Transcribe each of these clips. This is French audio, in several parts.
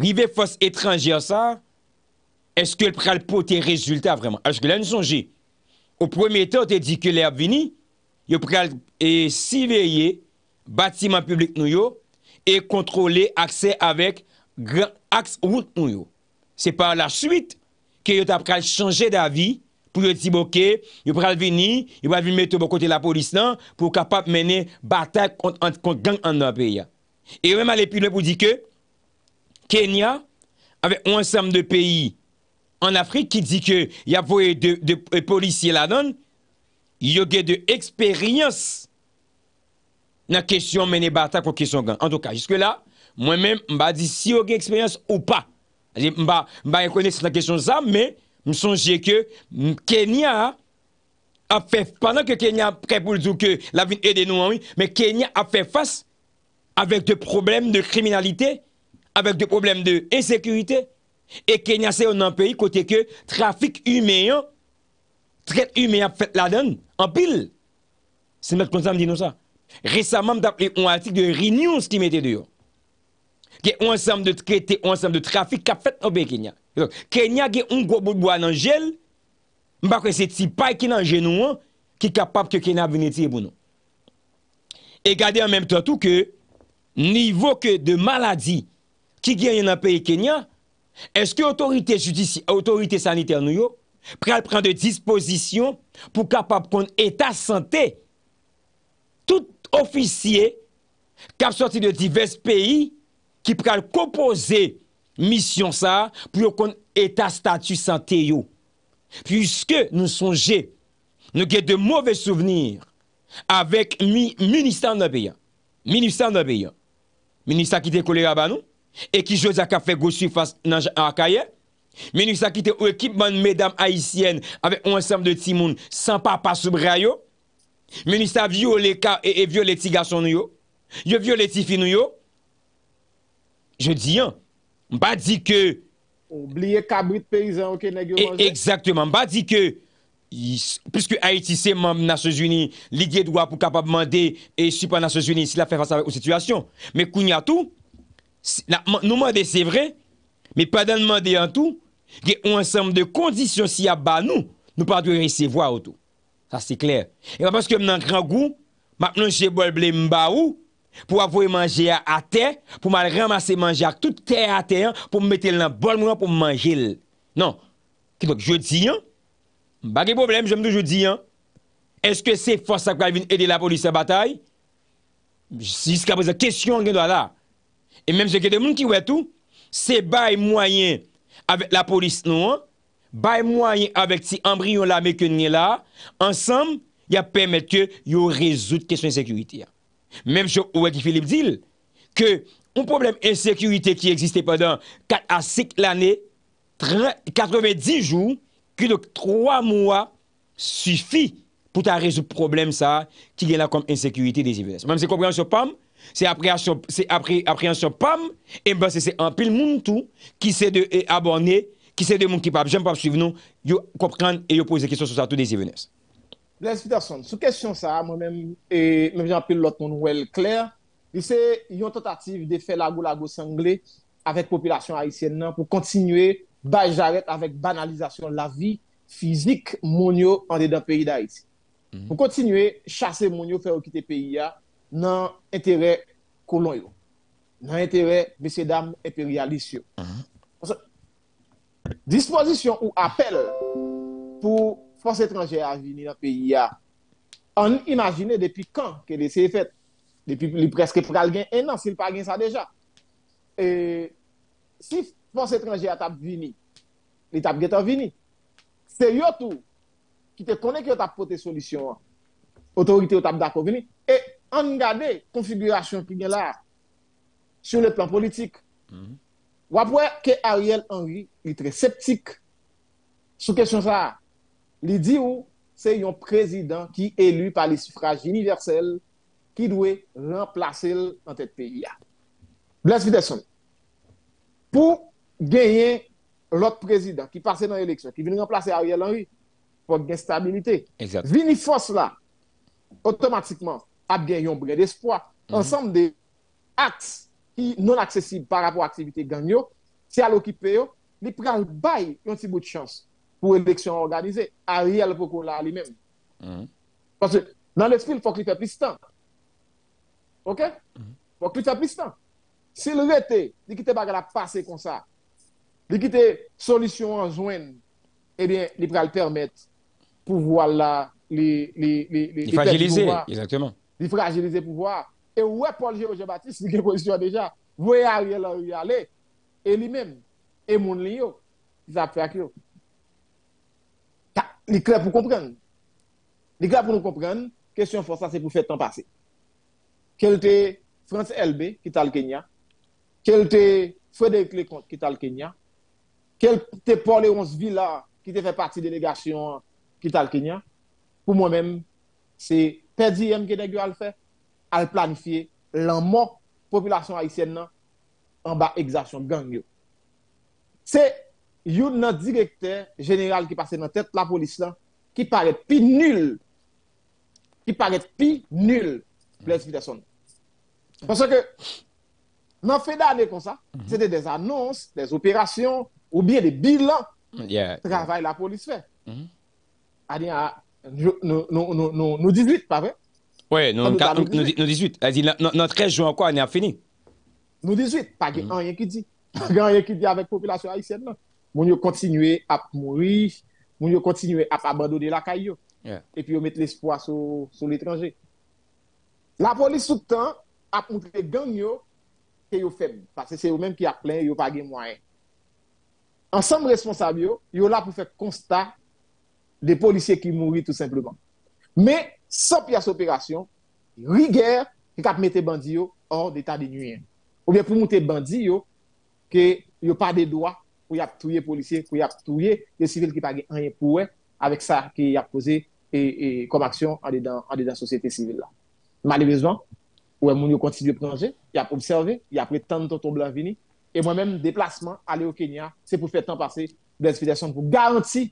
rive fos etranjir sa, eske l pral pote rezultat vreman? Eske la n sonje, ou premete ou te di ke le ap vini, yo pral e siveye batiman publik nou yo, e kontrole akse avèk aks wout nou yo. Se pa la suite, ke yo ta pral chanje davi, pou yo ti boke, yo pral vini, yo pral vime te bo kote la polis nan, pou kapap mene batak kont gang an ap vina. E wèman le pilon pou di ke, Kenya, avec un ensemble de pays en Afrique qui dit que y a des de, policiers là-dedans, il y a de expérience dans la question mener bataille pour question gang. En tout cas, jusque-là, moi-même, je dis si vous avez expérience ou pas. Je ne sais pas la question de ça, mais je pense que Kenya a fait, pendant que Kenya a prêt pour dire que la vie aide nous, mais Kenya a fait face avec des problèmes de criminalité avec des problèmes de insécurité. Et Kenya, c'est un pays côté que trafic humain, traite humain fait la donne, en pile. C'est notre constat dit nous ça. Récemment, j'ai un article de Renews qui mettait dehors. Qui ensemble de ensemble de trafic qui a fait au Kenya. Donc, un gros bout de bois dans gel. si qui genou hein, qui est capable que Kenya pour Et regardez en même temps tout que niveau que de maladie qui gagne dans le pays Kenya, est-ce que l'autorité autorité sanitaire nous prend prendre des dispositions pour capable qu'on état santé tout officier qui a sorti de divers pays qui pral composer mission ça pour qu'on état statut santé Puisque nous songeons, nous avons de mauvais souvenirs avec le ministère de pays. Ministère de pays. Ministère qui était collé à nous. e ki jodja ka fe gosu fase nan akaye meni sa kite ou ekipman medam haisyen ave onsem de timoun san pa pa soubra yo meni sa vyo le ka e, e vyo le ti gason yo yo vyo le ti fin yo je di yon ba di ke oubliye kabrit peyizan eksektman ba di ke piske Haiti seman nasyon jouni ligye dwa pou kapab mande e sipan nasyon jouni si la fe fase ave ou situasyon me kounya tou Nou mwade se vre, mi padan mwade an tou, ge ou ansam de kondisyon si a ba nou, nou pa dwe re se vwa ou tou. Sa se kler. E wapanske m nan rangou, maknon se bol ble mba ou, pou avoy manje a ate, pou mal ramase manje ak tout te ate, pou mwete l nan bol mwa pou manje l. Non, ki do k jodi an, ba ge problem, jom do jodi an, eske se fosa kwa vin ede la polise batay? Si se ka pose kestyon gen do ala, Et mèm se kète moun ki wè tou, se baye mwayen avèk la polis nou an, baye mwayen avèk ti ambryon la mèkè nye la, ansam, yè pèmèt kè yo rezout kèsyon insecurity ya. Mèm se wèk ki Filip dil, kè un problem insecurity ki eksiste padan kat asik l'anè, 90 jou, ki lòk 3 mwa sufi pou ta rezout problem sa ki lè la kom insecurity desi vès. Mèm se komprensyon pam, Se apreansyon pam, ebe se se anpil moun tou ki se de aborne, ki se de moun ki pap. Jem pap suiv nou, yo kopran e yo pose kisyon sou sa tou desi venes. Blaise Peterson, sou kesyon sa, mwen menm jen apil lot moun wèl kler, li se yon tentative de fe lago lago sangle avèk populasyon Haitien nan pou kontinue bajaret avèk banalizasyon la vi fizik moun yo an dedan peyi da Haiti. Mhm. Pou kontinue chase moun yo fè ou kite peyi ya, nan entere kolonyon, nan entere mese dam eperyalisyon. Dispozisyon ou apel pou fos etranje a vini nan peyi ya, an imagine depi kan ke de se efet, depi li preske pral gen enan, sil pa gen sa deja. E, si fos etranje a tap vini, li tap getan vini, se yotou ki te konen ki yo tap pote solisyon an, otorite yo tap dako vini, En regarde la configuration qui est là sur le plan politique. On voit Ou que Ariel Henry est très sceptique sur question ça. Il dit que c'est un président qui est élu par les suffrages universels qui doit remplacer en tête pays. Blaise pour gagner l'autre président qui passe dans l'élection, qui vient remplacer Ariel Henry pour gagner stabilité, Vini force là, automatiquement, à gagner un brin d'espoir mhm. ensemble des actes qui non accessibles par rapport à l'activité gagno c'est à l'occuper il prend le bail un petit bout de chance pour l'élection organisée à riel pour qu'on l'a les mhm. parce que dans l'esprit il faut qu'il fait plus temps OK mhm. faut que tu applis ça si le reté les qui t'est baga passer comme ça les qui t'est solution en joindre eh bien il va le permettre pouvoir là les les les les fragiliser exactement il fragilise le pouvoir. Et où est Paul jérôme baptiste il est position déjà. Vous voyez Ariel Henry et lui-même, et mon lio, ils a fait avec lui. est clair pour comprendre. les clair pour nous comprendre. Question force, c'est pour faire temps passer. Quel était France LB qui est le Kenya? Quel était Frédéric Lecomte qui est le Kenya? Quel était Paul Léonce Villa qui fait partie de la délégation qui est le Kenya? Pour moi-même, c'est l'a qui ke deg al fe, al planifiye lan haïtienne en bas nan gang yo. Se yon nan qui général ki la nan tête la police qui ki paraît pi nul, qui paraît pi nul, Blaise mm-hmm. Parce que nan fè d'année kon sa, mm-hmm. des annonces, des opérations ou bien des bilans travail la police fait. Mm-hmm. Nous 18, pas vrai Oui, nous 18. notre 13 juin encore, on est fini. Nous 18, pas mm. rien qui dit. Pas rien qui dit avec la population haïtienne. Moun yo continuer à mourir, moun yo continuer à abandonner la caillou. Et puis yo mettre l'espoir sur l'étranger. La police tout le temps a montré gang yo que yo faible parce que c'est eux mêmes qui a plein, yo pas gain moyen. Ensemble responsable ils yo là pour faire constat des policiers qui mourent tout simplement. Mais sans pièce opération, rigueur, qui mis les bandits hors d'état de nuit. Ou bien pour monter bandits que a pas de droit pour y a policiers, pour y tuer les civils qui pas rien pour avec ça qui a posé et, comme action en dedans en dedans société civile là. Malheureusement, ouais moun à continue plonger, y a observé, y a de temps pour venir et moi-même déplacement aller au Kenya, c'est pour faire temps passer des pour garantir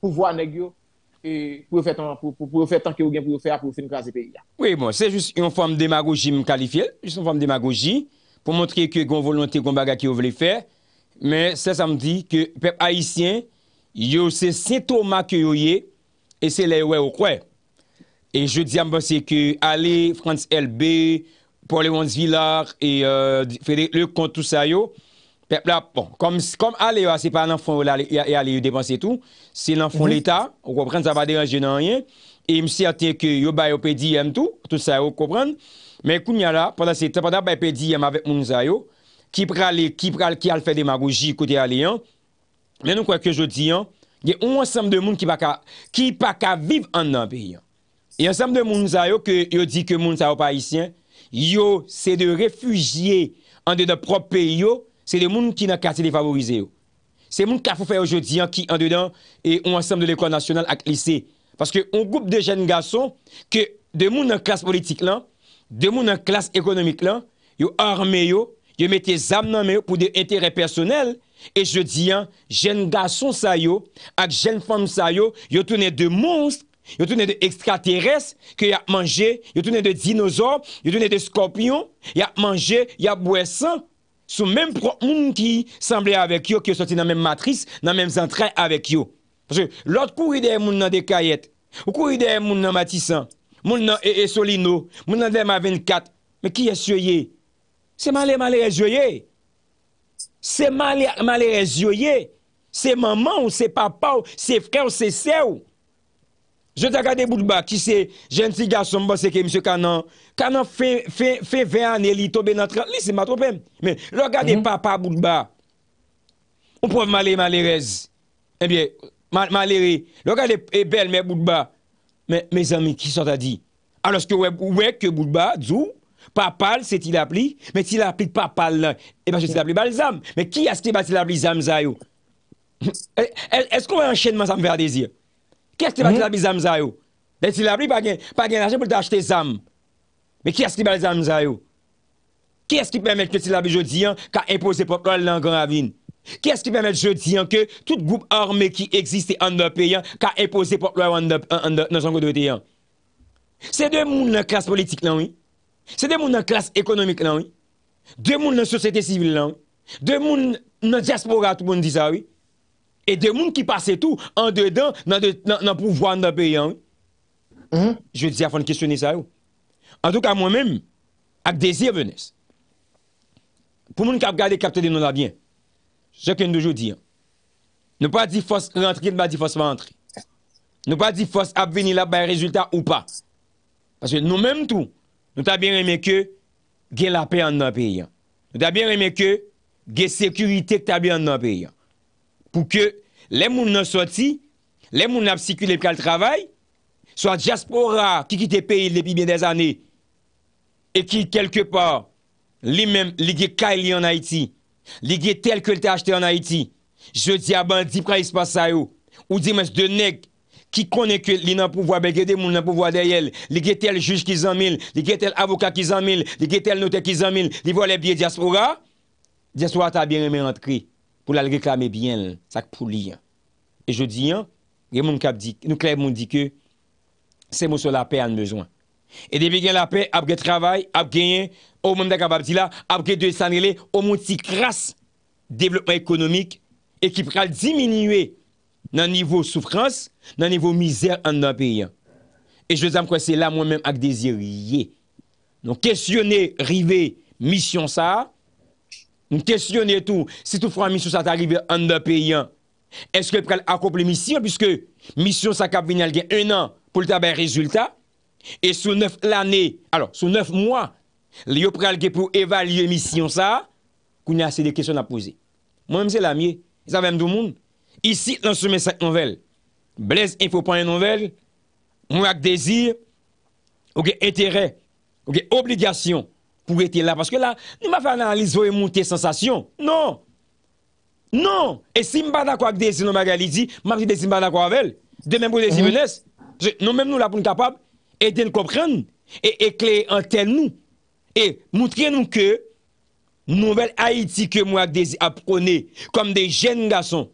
pou vwa negyo, pou pou pou pou pou ou fe tenke ou gen pou ou fe a pou fin kaze peyi ya. Ouye bon, se just yon fwam demagoji m kalifiye, just yon fwam demagoji, pou montre kyon volonti yon baga ki ou vle fe, me se sa m di ke pep Haitien, yo se sit ou mak yoye, e se le wè ou kwe. E je dèy ambo se ke Ale, Franz LB, Paul-Héron Zvillard, e euh, fwede le kontu say yo, Pe plap, bon, kom ale yo, se pa l'enfant ou mhm. l'ale yo depanse tou, se l'enfant l'Etat, ou kopren, sa pa derejye nan riyen, e msi ate ke yo bayo pe diyem tou, tout sa yo kopren, men koun ya la, pwanda se tepada bayo pe diyem avet moun zay yo, ki prale, ki prale, ki alfe demagouji koute ale yan, men nou kwa ke jo diyan, ye ou ansam de moun ki pa ka, ki pa ka viv an nan pe yan. Ye ansam de moun zay yo, ke yo di ke moun sa yo pa isyen, yo se de refugye an de da prop pe yo, se de moun ki nan kase defavorize yo. Se moun ka fou fè yo jodi an ki an dedan e ou ansam de l'école nationale ak lise. Paske ou goup de jen gason ke de moun nan kase politik lan, de moun nan kase ekonomik lan, yo arme yo, yo mette zam nan me yo pou de intere personel, e jodi an, jen gason sa yo, ak jen fan sa yo, yo tounen de mouns, yo tounen de ekstrateres, yo tounen de dinozor, yo tounen de skopyon, yo tounen de mouns, sont même propre moun qui semblait avec eux, qui sont dans la même matrice, dans les mêmes avec eux. Parce que l'autre courrier des moun dans des caillettes, ou courir des de dans matissant moun dans e Solino, moun dans Dema 24. Mais qui est ce C'est malé malé yeux. C'est malé malé C'est maman ou c'est papa ou c'est frère ou c'est sœur Je ta gade Boudba, ki se jensi garson mboseke, mse kanan, kanan fe ve ane li, tobe nan tre, li se matropem. Men, lo gade papa Boudba, ou pov male malerez, e bie, male re, lo gade e bel men Boudba, men, men zami, ki sa ta di? Aloske wek Boudba, dzu, papal se ti lapli, men ti lapli papal lan, eh e ba se ti lapli balzam, men ki aske ba ti lapli zam zayou? Eh, eh, Eskou enchenman sa mverdeziye? quest ce qui va hmm? te des armes ça Les Tilabri ben, pas gagné l'argent pour t'acheter des armes. Mais qui est-ce qui va les armes ça Qui est-ce qui permet que Tilabri jodi an hein, qu'a imposé toi dans Grand Ravine Qui est-ce qui permet jodi an hein, que tout groupe armé qui existe en notre pays hein, qu'a imposé protocole dans son côté C'est deux mouns dans classe politique là oui. C'est deux mouns dans la classe économique, là, oui. Deux mouns dans la société civile, là, Deux mouns dans la diaspora, tout le monde dit ça, oui. e de moun ki pase tou an dedan nan pou voan nan pe yon. Je di a foun kisyonis a yo. An tou ka moun menm, ak dese venes. Pou moun kap gade kapte de nou la bien. Je ken doujou di an. Nou pa di fos rentri, nou pa di fos mentri. Nou pa di fos apveni la bay rezultat ou pa. Paske nou menm tou, nou ta bi reme ke gen la pe an nan pe yon. Nou ta bi reme ke gen sekurite ke ta bi an nan pe yon. pou ke lè moun nan soti, lè moun nan psikou lèm kal travay, sou an diaspora ki ki te peyi lè bi biye de zanè, e ki kelke par, li men, li ge kaili an Haiti, li ge tel ke lè te achete an Haiti, je di aban, di pra yispa sayo, ou di men, de nek, ki konen ke li nan pouvoa belgede, moun nan pouvoa deyel, li ge tel juj ki zanmil, li ge tel avoka ki zanmil, li ge tel notè ki zanmil, li vo lè biye diaspora, diaspora ta biye remen antri, pou lal reklamen byen sak pou liyan. E je diyan, gen moun kap di, nou kleb moun di ke, se moun sou la pe an mezoan. E debe gen la pe ap ge travay, ap gen, ou moun da kap ap di la, ap ge de sanrele, ou moun ti kras devlopman ekonomik, e ki pral diminue nan nivou soufrans, nan nivou mizer an nan pe yon. E je zanm kwen se la moun men ak dezer ye. Non kesyonen, rive, misyon sa a, Nous questionnons tout, si tout une mission ça arrivé en deux pays, hein. est-ce que peut accomplir mission, puisque mission ça cap venir un an pour le tabac résultat, et sur neuf l'année, alors sous neuf mois, il peux pour évaluer mission ça, qu'on a assez de questions à poser. Moi-même, c'est la mienne, ça même tout le monde. Ici, dans ce cette nouvelle, Blaise Info prendre une nouvelle, moi avec désir, ok, intérêt, ok, obligation pour être là. Parce que là, nous fait faire analyse avez monter sensation. Non. Non. Et si je ne pas d'accord avec des sinon dit, je ne suis pas d'accord avec elle. De même pour les mhm. Nous même nous là pour capable capables aider le comprendre et éclairer en tel nous. Et montrer nous que nouvelle Haïti que moi des apprenez comme des jeunes garçons.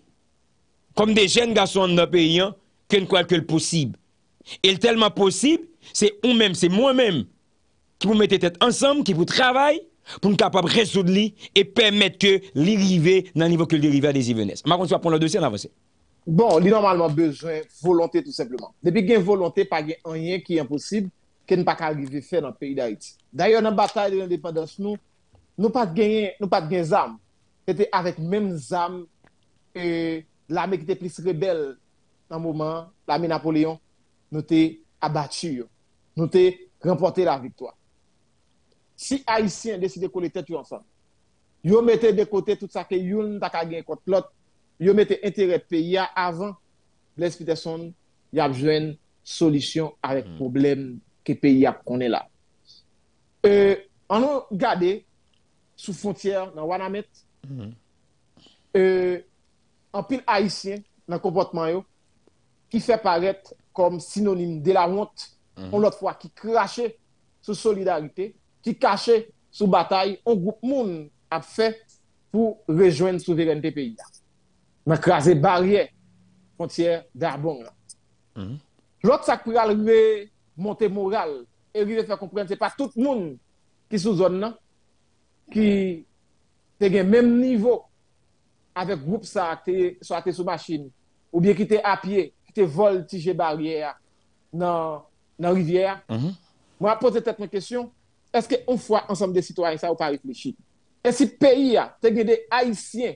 Comme des jeunes garçons dans notre pays, hein, que nous possible. Et tellement possible, c'est nous-mêmes, c'est moi-même qui vous mettez tête ensemble, qui vous travaille pour nous capable de résoudre et permettre que l'arrivée dans le niveau que l'arrivée des Yvenes. Ma contre, prendre le dossier en avance. Bon, il normalement besoin de volonté tout simplement. Depuis qu'il y a volonté, pas de rien qui est impossible, qui n'est pas arrivé faire dans le pays d'Haïti. D'ailleurs, dans la bataille de l'indépendance, nous, nous pas gagné, nous pas de d'armes. C'était avec mêmes armes et l'armée qui était plus rebelle dans le moment, l'armée Napoléon, nous t'es abattu, nous avons remporté la victoire si Haïtiens décident de coller tête ensemble, ils mettent de côté tout ça que ils n'ont pas gagné contre l'autre, ils mettez intérêt pays avant Les Peterson, il a besoin une solution avec le hmm. problème que pays a connaît là. Euh, on a regardé sous frontière dans Wanamet, mm. en pile haïtien dans le comportement yo, qui fait paraître comme synonyme de la honte, hmm. on l'autre fois qui crachait sur solidarité, qui cachait sous bataille un groupe moun a fait pour rejoindre souveraineté pays. Mais craser barrière frontière d'Arbon. hmm L'autre ça pour arriver monter moral et arriver faire comprendre c'est pas tout le monde qui sous zone qui te au même niveau avec groupe ça est soit te sous machine ou bien qui te à pied qui te voltige barrière dans la rivière. hmm Moi poser peut-être une question est-ce qu'on voit ensemble des citoyens ça ou pas réfléchir Et si pays a, des haïtiens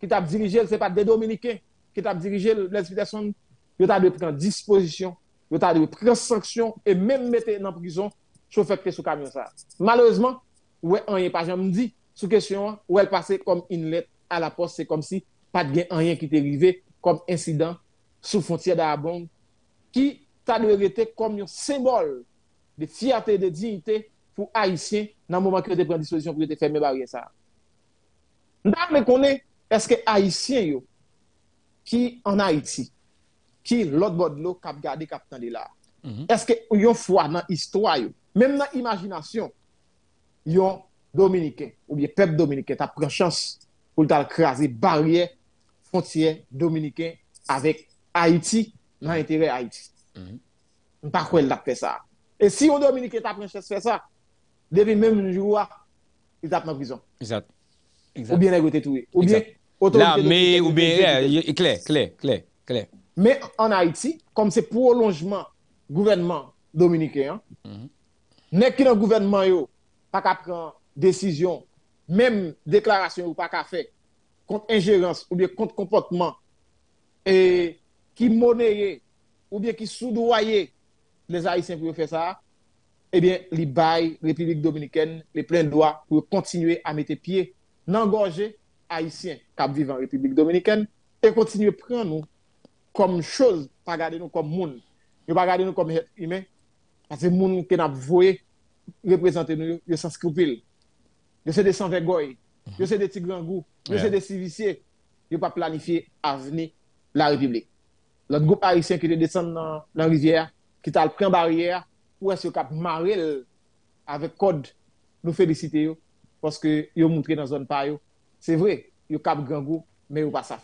qui t'a dirigé, ce pas des dominicains qui t'a dirigé les Que y'a de prendre disposition, y'a de prendre sanction et même mettre en prison, chauffeur que ce camion ça. Malheureusement, ou n'y a pas, Je me dis, sous question, elle passait comme une lettre à la poste, c'est comme si pas de rien qui t'est arrivé comme incident sous frontière d'Arabon, qui t'a de comme un symbole de fierté, de dignité, pour Haïtiens dans le moment où vous avez pris disposition pour faire mes barrières. Nous avons connu, est-ce que Haïtiens qui en Haïti, qui l'autre bord de l'eau, qui gardé Captain Lila, mhm. est-ce que vous foi dans l'histoire, même dans l'imagination, yon Dominicain ou bien peuple Dominicain, tu pris chance pour craser la barrière frontière Dominicain avec Haïti dans l'intérêt Haïti. Mhm. Par quoi a ça? Et si on Dominique t'a pris chance de faire ça, depuis même jour, ils tapent en prison. Exact. exact. Ou bien ils ont tués. Ou bien ou bien. Eh, clair, clair, clair, clair. Mais en Haïti, comme c'est prolongement gouvernement dominicain, n'est que a le gouvernement, pas qu'à décision, même déclaration ou pas fait fait contre ingérence ou bien contre comportement et qui monnaie ou bien qui soudoyait les Haïtiens pour faire ça, eh bien, les bailles République Dominicaine, les pleins doigts, pour continuer à mettre pied, n'engorger les haïtiens qui vivent en république dominicaine, et continuer à prendre nous comme chose, pas garder nous comme monde. Nous ne nous comme humains, parce que les gens qui nous voulons représenter nous, ils sont sans scrupules, ils sont sans vergogne, mhm. ils sont sans tigre, ils sont sans séviciés, ils ne peuvent pas planifier à venir la république. L'autre groupe haïtien qui descend dans la rivière, qui prend la barrière, Ou es yo kap Mariel avek kod nou felisite yo? Poske yo moutre nan zon par yo. Se vwe, yo kap gangou, me yo basaf.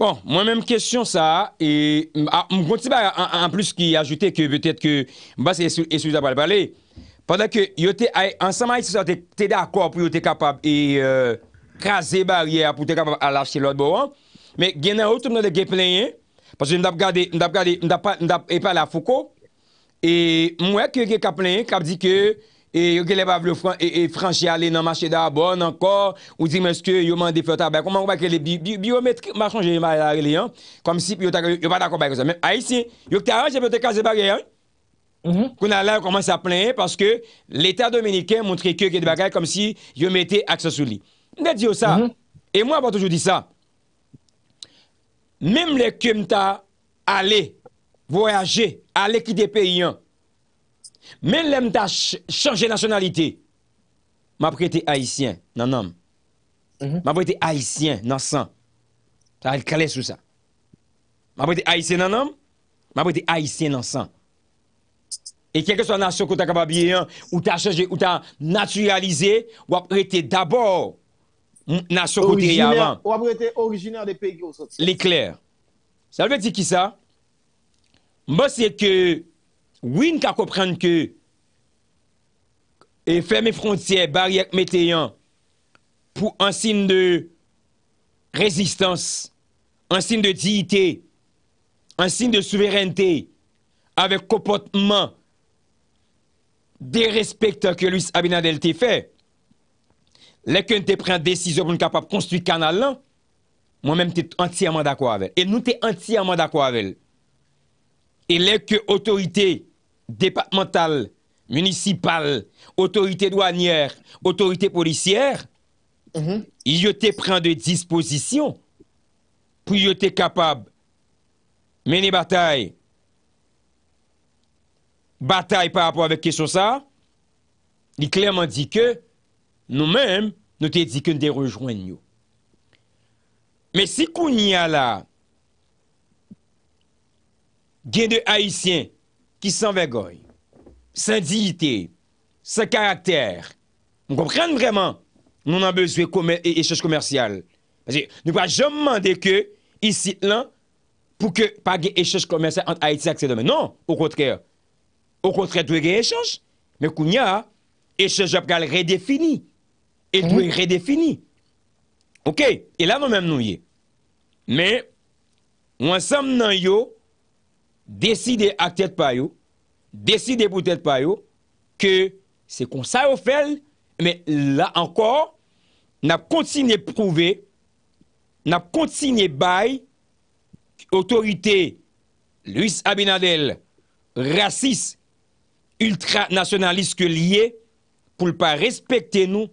Bon, mwen menm kestyon sa, e, m kontiba an plus ki ajoute ke peutet ke basi esouz e apal pale, pandan ke yo te aye, ansanman yon se sa te de akor pou yo te kapab e, e kaze barye apou te kapab a lafse lout bovan, me genen outou mnen de ge plenye, pasi mdap gade, mdap gade, mdap e pale a foko, E mwen ke ke ka plen, kap di ke e, yo ke le pa vle e, e, franche ale nan masche da abon ankor, ou di men se ke yo man deflota, be kon man kon pa ke le biometri, mwen chanje yon man la rele yon, kom si yo pa tako bay kon sa. Men ay si, yo ke ta anje, yo te kaze bagay yon, mm-hmm. kon ala yon koman se a plen, paske l'Etat Dominiken montre ke yo ke de bagay, kom si yo mette aksosou li. Mwen de di yo sa, mm-hmm. e mwen apan bon, toujou di sa, mwen mwen ke mta ale, voyager, aller quitter pays. Hein. Même l'aime t'a changé nationalité. M'a prêté haïtien nan nom. Mm-hmm. M'a prêté haïtien nan sang. Ça elle clair sur ça. M'a prêté haïtien nan nom. M'a prêté haïtien nan sang. Et quelque que soit la nation que tu as capable hein, ou tu as changé, ou tu as naturalisé, ou tu d'abord nation côté avant. Ou tu originaire des pays L'éclair. Ça veut dire qui ça? Mba se ke win ka kopran ke e ferme frontye baryek meteyan pou ansin de rezistans, ansin de diyite, ansin de souverente, avek kopotman de respekta ke luis abinadel te fe, leke n te pren desizo pou n kapap konstuit kanal lan, mwen men te entyaman d'akwa avèl. E nou te entyaman d'akwa avèl. E lè ke otorite departemental, munisipal, otorite douanier, otorite polisier, mm-hmm. yote pren de disposisyon pou yote kapab mène batay batay par apò avèk kèso sa, li klerman di ke nou mèm nou te di kèn de rejoen yo. Mè si koun yal la gen de Haitien ki san vegoy, san dijite, san karakter. Mwen komprende vreman nou nan bezwe echej komersyal. Pazye, nou pa jom mande ke isi lan pou ke pa gen echej komersyal ant Haitien akse domen. Non, ou kotre, ou kotre dwe gen echej, men kounya, echej ap kal redefini. E dwe redefini. Ok, e la nou men nou ye. Men, mwen sam nan yo Deside ak tete payou, deside pou tete payou, ke se kon sa yo fel, men la ankor, nap kontine prouve, nap kontine bay, otorite Luis Abinadel, rasis, ultra-nasonalist ke liye, pou l pa respekte nou,